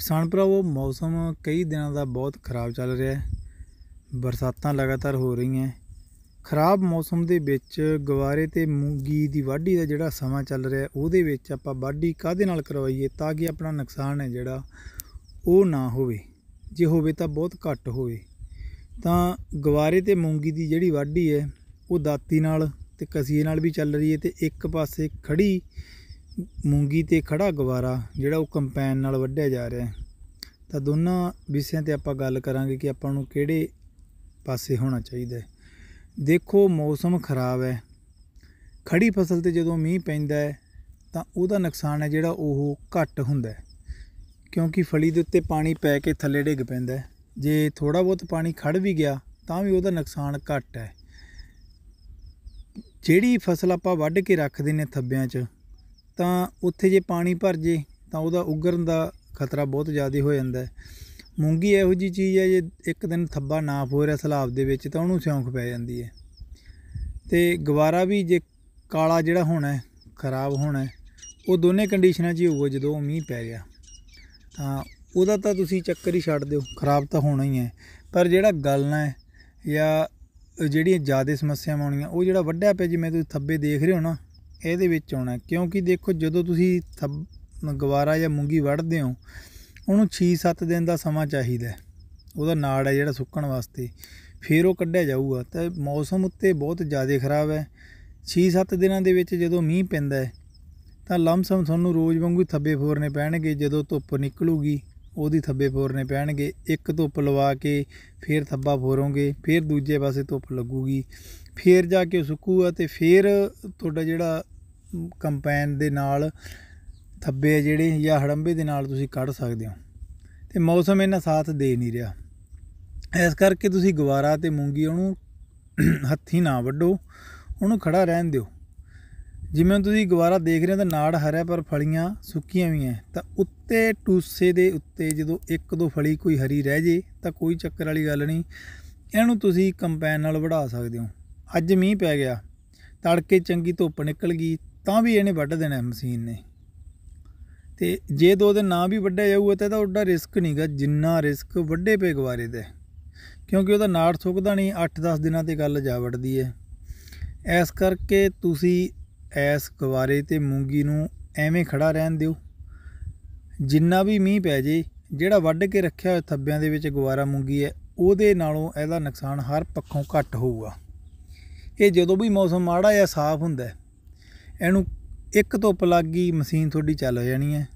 ਕਿਸਾਨ ਭਰਾਵੋ ਮੌਸਮ ਕਈ ਦਿਨਾਂ ਦਾ ਬਹੁਤ ਖਰਾਬ ਚੱਲ ਰਿਹਾ ਹੈ ਬਰਸਾਤਾਂ ਲਗਾਤਾਰ ਹੋ ਰਹੀਆਂ ਖਰਾਬ ਮੌਸਮ ਦੇ ਵਿੱਚ ਗਵਾਰੇ ਤੇ ਮੂੰਗੀ ਦੀ ਵਾਢੀ ਦਾ ਜਿਹੜਾ ਸਮਾਂ ਚੱਲ ਰਿਹਾ ਉਹਦੇ ਵਿੱਚ ਆਪਾਂ ਵਾਢੀ ਕਾਦੇ ਨਾਲ ਕਰਵਾਈਏ ਤਾਂ ਕਿ ਆਪਣਾ ਨੁਕਸਾਨ ਹੈ ਜਿਹੜਾ ਉਹ ਨਾ ਹੋਵੇ ਜੇ ਹੋਵੇ ਤਾਂ ਬਹੁਤ ਘੱਟ ਹੋਵੇ ਤਾਂ ਗਵਾਰੇ ਤੇ ਮੂੰਗੀ ਦੀ ਜਿਹੜੀ ਵਾਢੀ ਹੈ ਉਹ ਦਾਤੀ ਨਾਲ ਤੇ ਕਸੀਏ ਨਾਲ ਵੀ ਚੱਲ ਰਹੀ ਹੈ ਤੇ ਇੱਕ ਪਾਸੇ ਖੜੀ ਮੂੰਗੀ ਤੇ ਖੜਾ ਗਵਾਰਾ ਜਿਹੜਾ ਉਹ ਕੰਪੈਨ ਨਾਲ ਵੱਢਿਆ ਜਾ ਰਿਹਾ ਹੈ ਤਾਂ ਦੋਨਾਂ ਵਿਸ਼ਿਆਂ ਤੇ ਆਪਾਂ ਗੱਲ ਕਰਾਂਗੇ ਕਿ ਆਪਾਂ ਨੂੰ ਕਿਹੜੇ ਪਾਸੇ ਹੋਣਾ ਚਾਹੀਦਾ ਹੈ ਦੇਖੋ ਮੌਸਮ ਖਰਾਬ ਹੈ ਖੜੀ ਫਸਲ ਤੇ ਜਦੋਂ ਮੀਂਹ ਪੈਂਦਾ ਹੈ ਤਾਂ ਉਹਦਾ ਨੁਕਸਾਨ ਹੈ ਜਿਹੜਾ ਉਹ ਘੱਟ ਹੁੰਦਾ ਹੈ ਕਿਉਂਕਿ ਫਲੀ ਦੇ ਉੱਤੇ ਪਾਣੀ ਪੈ ਕੇ ਥੱਲੇ ਡਿੱਗ ਪੈਂਦਾ ਹੈ ਜੇ ਥੋੜਾ ਬਹੁਤ ਪਾਣੀ ਖੜ ਵੀ ਗਿਆ ਤਾਂ ਵੀ ਉਹਦਾ ਨੁਕਸਾਨ ਘੱਟ ਹੈ ਜਿਹੜੀ ਫਸਲ ਆਪਾਂ ਵੱਢ ਕੇ ਰੱਖਦੇ ਨੇ ਥੱਬਿਆਂ 'ਚ ਤਾਂ ਉੱਥੇ ਜੇ ਪਾਣੀ ਭਰ ਜੇ ਤਾਂ ਉਹਦਾ ਉਗਰਨ ਦਾ ਖਤਰਾ ਬਹੁਤ ਜ਼ਿਆਦਾ ਹੋ ਜਾਂਦਾ ਹੈ ਮੂੰਗੀ ਇਹੋ ਜੀ ਚੀਜ਼ ਹੈ ਜੇ ਇੱਕ ਦਿਨ ਥੱਬਾ ਨਾ ਹੋ ਰਿਹਾ ਸਲਾਬ ਦੇ ਵਿੱਚ ਤਾਂ ਉਹਨੂੰ ਸਿਉਂਕ ਪੈ ਜਾਂਦੀ ਹੈ ਤੇ ਗਵਾਰਾ ਵੀ ਜੇ ਕਾਲਾ ਜਿਹੜਾ ਹੋਣਾ ਖਰਾਬ ਹੋਣਾ ਉਹ ਦੋਨੇ ਕੰਡੀਸ਼ਨਾਂ 'ਚ ਹੀ ਹੋਊਗਾ ਜਦੋਂ ਮੀਂਹ ਪੈ ਗਿਆ ਤਾਂ ਉਹਦਾ ਤਾਂ ਤੁਸੀਂ ਚੱਕਰ ਹੀ ਛੱਡ ਦਿਓ ਖਰਾਬ ਤਾਂ ਹੋਣਾ ਹੀ ਹੈ ਪਰ ਜਿਹੜਾ ਗਲਣਾ ਹੈ ਜਾਂ ਜਿਹੜੀਆਂ ਜ਼ਿਆਦਾ ਸਮੱਸਿਆਵਾਂ ਆਉਣੀਆਂ ਉਹ ਜਿਹੜਾ ਵੱਡਿਆ ਪਿਆ ਜਿਵੇਂ ਤੁਸੀਂ ਥੱਬੇ ਦੇਖ ਰਹੇ ਹੋ ਨਾ ਇਹਦੇ ਵਿੱਚ ਆਉਣਾ ਕਿਉਂਕਿ ਦੇਖੋ ਜਦੋਂ ਤੁਸੀਂ ਗਵਾਰਾ ਜਾਂ ਮੂੰਗੀ ਵੜਦੇ ਹੋ ਉਹਨੂੰ 6-7 ਦਿਨ ਦਾ ਸਮਾਂ ਚਾਹੀਦਾ ਉਹਦਾ ਨਾੜ ਹੈ ਜਿਹੜਾ ਸੁੱਕਣ ਵਾਸਤੇ ਫਿਰ ਉਹ ਕੱਢਿਆ ਜਾਊਗਾ ਤਾਂ ਮੌਸਮ ਉੱਤੇ ਬਹੁਤ ਜ਼ਿਆਦਾ ਖਰਾਬ ਹੈ 6-7 ਦਿਨਾਂ ਦੇ ਵਿੱਚ ਜਦੋਂ ਮੀਂਹ ਪੈਂਦਾ ਤਾਂ ਲੰਮਸਮ ਤੁਹਾਨੂੰ ਰੋਜ਼ ਵਾਂਗੂ ਥੱਬੇ ਫੋਰਨੇ ਪੈਣਗੇ ਜਦੋਂ ਧੁੱਪ ਨਿਕਲੂਗੀ ਉਹਦੀ ਥੱਬੇ ਫੋਰਨੇ ਪੈਣਗੇ ਇੱਕ ਧੁੱਪ ਲਵਾ ਕੇ ਫਿਰ ਥੱਬਾ ਫੋਰੋਗੇ ਫਿਰ ਦੂਜੇ ਪਾਸੇ ਧੁੱਪ ਲੱਗੂਗੀ ਫਿਰ ਜਾ ਕੇ ਸੁੱਕੂਗਾ ਤੇ ਫਿਰ ਤੁਹਾਡਾ ਜਿਹੜਾ ਕੰਪੈਨ ਦੇ ਨਾਲ ਥੱਬੇ ਜਿਹੜੇ ਜਾਂ ਹੜੰਬੇ ਦੇ ਨਾਲ ਤੁਸੀਂ ਕੱਢ ਸਕਦੇ ਹੋ ਤੇ ਮੌਸਮ ਇਹਨਾਂ ਸਾਥ ਦੇ ਨਹੀਂ ਰਿਹਾ ਇਸ ਕਰਕੇ ਤੁਸੀਂ ਗਵਾਰਾ ਤੇ ਮੂੰਗੀ ਉਹਨੂੰ ਹੱਥੀ ਨਾ ਵੱਢੋ ਉਹਨੂੰ ਖੜਾ ਰਹਿਣ ਦਿਓ ਜਿਵੇਂ ਤੁਸੀਂ ਗਵਾਰਾ ਦੇਖ ਰਹੇ ਹੋ ਤਾਂ ਨਾੜ ਹਰਿਆ ਪਰ ਫਲੀਆਂ ਸੁੱਕੀਆਂ ਵੀ ਐ ਤਾਂ ਉੱਤੇ ਟੂਸੇ ਦੇ ਉੱਤੇ ਜਦੋਂ ਇੱਕ ਦੋ ਫਲੀ ਕੋਈ ਹਰੀ ਰਹਿ ਜੇ ਤਾਂ ਕੋਈ ਚੱਕਰ ਵਾਲੀ ਗੱਲ ਨਹੀਂ ਇਹਨੂੰ ਤੁਸੀਂ ਕੰਪੈਨ ਨਾਲ ਵਢਾ ਸਕਦੇ ਹੋ ਅੱਜ ਮੀਂਹ ਪੈ ਗਿਆ ਤੜਕੇ ਚੰਗੀ ਧੁੱਪ ਨਿਕਲ ਗਈ ਤਾਂ ਵੀ ਇਹਨੇ ਵੱਢ ਦੇਣਾ ਮਸ਼ੀਨ ਨੇ ਤੇ ਜੇ ਦੋ ਦਿਨ ਨਾ ਵੀ ਵੱਢਿਆ ਜਾਊਗਾ ਤਾਂ ਇਹਦਾ ਉੱਡਾ ਰਿਸਕ ਨਹੀਂਗਾ ਜਿੰਨਾ ਰਿਸਕ ਵੱਡੇ ਪੇਗਵਾਰੇ ਦਾ ਕਿਉਂਕਿ ਉਹਦਾ ਨਾੜ ਸੁੱਕਦਾ ਨਹੀਂ 8-10 ਦਿਨਾਂ ਤੇ ਗੱਲ ਜਾ ਵੱਢਦੀ ਹੈ ਐਸ ਕਰਕੇ ਤੁਸੀਂ ਐਸ ਗਵਾਰੇ ਤੇ ਮੂੰਗੀ ਨੂੰ ਐਵੇਂ ਖੜਾ ਰਹਿਣ ਦਿਓ ਜਿੰਨਾ ਵੀ ਮੀਂਹ ਪੈ ਜੇ ਜਿਹੜਾ ਵੱਢ ਕੇ ਰੱਖਿਆ ਹੋਇਆ ਥੱਬਿਆਂ ਦੇ ਵਿੱਚ ਗਵਾਰਾ ਮੂੰਗੀ ਹੈ ਉਹਦੇ ਨਾਲੋਂ ਇਹਦਾ ਨੁਕਸਾਨ ਹਰ ਪੱਖੋਂ ਘੱਟ ਹੋਊਗਾ ਇਹ ਜਦੋਂ ਵੀ ਮੌਸਮ ਮਾੜਾ ਜਾਂ ਸਾਫ਼ ਹੁੰਦਾ ਇਹਨੂੰ ਇੱਕ ਧੁੱਪ ਲੱਗ ਗਈ ਮਸ਼ੀਨ ਤੁਹਾਡੀ ਚੱਲ ਜਾਣੀ ਹੈ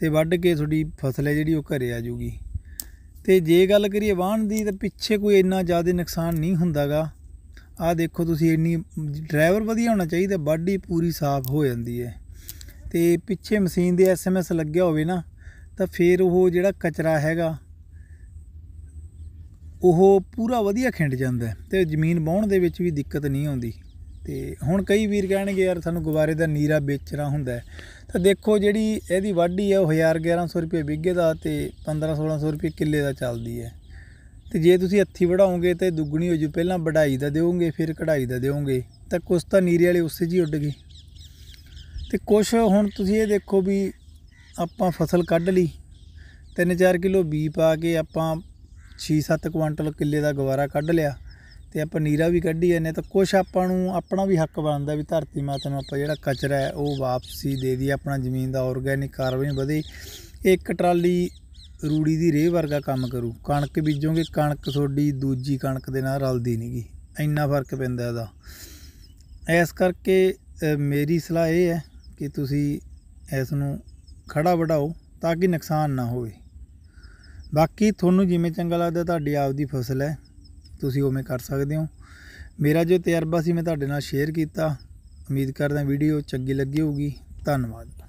ਤੇ ਵੱਢ ਕੇ ਤੁਹਾਡੀ ਫਸਲ ਹੈ ਜਿਹੜੀ ਉਹ ਘਰੇ ਆ ਜੂਗੀ ਤੇ ਜੇ ਗੱਲ ਕਰੀਏ ਵਾਹਣ ਦੀ ਤਾਂ ਪਿੱਛੇ ਕੋਈ ਇੰਨਾ ਜ਼ਿਆਦਾ ਨੁਕਸਾਨ ਨਹੀਂ ਹੁੰਦਾਗਾ ਆਹ ਦੇਖੋ ਤੁਸੀਂ ਇੰਨੀ ਡਰਾਈਵਰ ਵਧੀਆ ਹੋਣਾ ਚਾਹੀਦਾ ਬਾਡੀ ਪੂਰੀ ਸਾਫ਼ ਹੋ ਜਾਂਦੀ ਹੈ ਤੇ ਪਿੱਛੇ ਮਸ਼ੀਨ ਦੇ ਐਸਐਮਐਸ ਲੱਗਿਆ ਹੋਵੇ ਨਾ ਤਾਂ ਫੇਰ ਉਹ ਜਿਹੜਾ ਕਚਰਾ ਹੈਗਾ ਉਹ ਪੂਰਾ ਵਧੀਆ ਖਿੰਡ ਜਾਂਦਾ ਤੇ ਜ਼ਮੀਨ ਵਾਹਣ ਦੇ ਵਿੱਚ ਵੀ ਦਿੱਕਤ ਨਹੀਂ ਆਉਂਦੀ ਤੇ ਹੁਣ ਕਈ ਵੀਰ ਕਹਿਣਗੇ ਯਾਰ ਸਾਨੂੰ ਗੁਬਾਰੇ ਦਾ ਨੀਰਾ ਵੇਚਣਾ ਹੁੰਦਾ ਤਾਂ ਦੇਖੋ ਜਿਹੜੀ ਇਹਦੀ ਵਾਢੀ ਹੈ ਉਹ 1100 ਰੁਪਏ ਵਿੱਗੇ ਦਾ ਤੇ 15 1600 ਰੁਪਏ ਕਿੱਲੇ ਦਾ ਚੱਲਦੀ ਹੈ ਤੇ ਜੇ ਤੁਸੀਂ ਹੱਥੀ ਵੜਾਉਂਗੇ ਤੇ ਦੁੱਗਣੀ ਹੋ ਜੂ ਪਹਿਲਾਂ ਵਢਾਈ ਦਾ ਦਿਓਗੇ ਫਿਰ ਕਢਾਈ ਦਾ ਦਿਓਗੇ ਤਾਂ ਕੁਛ ਤਾਂ ਨੀਰੇ ਵਾਲੇ ਉਸੇ ਜੀ ਉੱਡ ਗਏ ਤੇ ਕੁਛ ਹੁਣ ਤੁਸੀਂ ਇਹ ਦੇਖੋ ਵੀ ਆਪਾਂ ਫਸਲ ਕੱਢ ਲਈ 3-4 ਕਿਲੋ ਬੀ ਪਾ ਕੇ ਆਪਾਂ 6-7 ਕੁਇੰਟਲ ਕਿੱਲੇ ਦਾ ਗਵਾਰਾ ਕੱਢ ਲਿਆ ਤੇ ਆਪਾਂ ਨੀਰਾ ਵੀ ਕੱਢੀ ਜਾਂਦੇ ਤਾਂ ਕੁਝ ਆਪਾਂ ਨੂੰ ਆਪਣਾ ਵੀ ਹੱਕ ਬਣਦਾ ਵੀ ਧਰਤੀ ਮਾਤਾ ਨੂੰ ਆਪਾਂ ਜਿਹੜਾ ਕਚਰਾ ਹੈ ਉਹ ਵਾਪਸੀ ਦੇ ਦੀ ਆਪਣਾ ਜ਼ਮੀਨ ਦਾ ਆਰਗੈਨਿਕ ਕਾਰਬਨ ਵਧੇ ਇੱਕ ਟਰਾਲੀ ਰੂੜੀ ਦੀ ਰੇਹ ਵਰਗਾ ਕੰਮ ਕਰੂ ਕਣਕ ਬੀਜੋਗੇ ਕਣਕ ਤੁਹਾਡੀ ਦੂਜੀ ਕਣਕ ਦੇ ਨਾਲ ਰਲਦੀ ਨਹੀਂਗੀ ਇੰਨਾ ਫਰਕ ਪੈਂਦਾ ਇਹਦਾ ਇਸ ਕਰਕੇ ਮੇਰੀ ਸਲਾਹ ਇਹ ਹੈ ਕਿ ਤੁਸੀਂ ਇਸ ਨੂੰ ਖੜਾ ਵਡਾਓ ਤਾਂ ਕਿ ਨੁਕਸਾਨ ਨਾ ਹੋਵੇ ਬਾਕੀ ਤੁਹਾਨੂੰ ਜਿਵੇਂ ਚੰਗਾ ਲੱਗਦਾ ਤੁਹਾਡੀ ਆਪਦੀ ਫਸਲ ਹੈ ਤੁਸੀਂ ਉਵੇਂ ਕਰ ਸਕਦੇ ਹੋ ਮੇਰਾ ਜੋ ਤਜਰਬਾ ਸੀ ਮੈਂ ਤੁਹਾਡੇ ਨਾਲ ਸ਼ੇਅਰ ਕੀਤਾ ਉਮੀਦ ਕਰਦਾ ਵੀਡੀਓ ਚੰਗੀ ਲੱਗੀ ਹੋਊਗੀ ਧੰਨਵਾਦ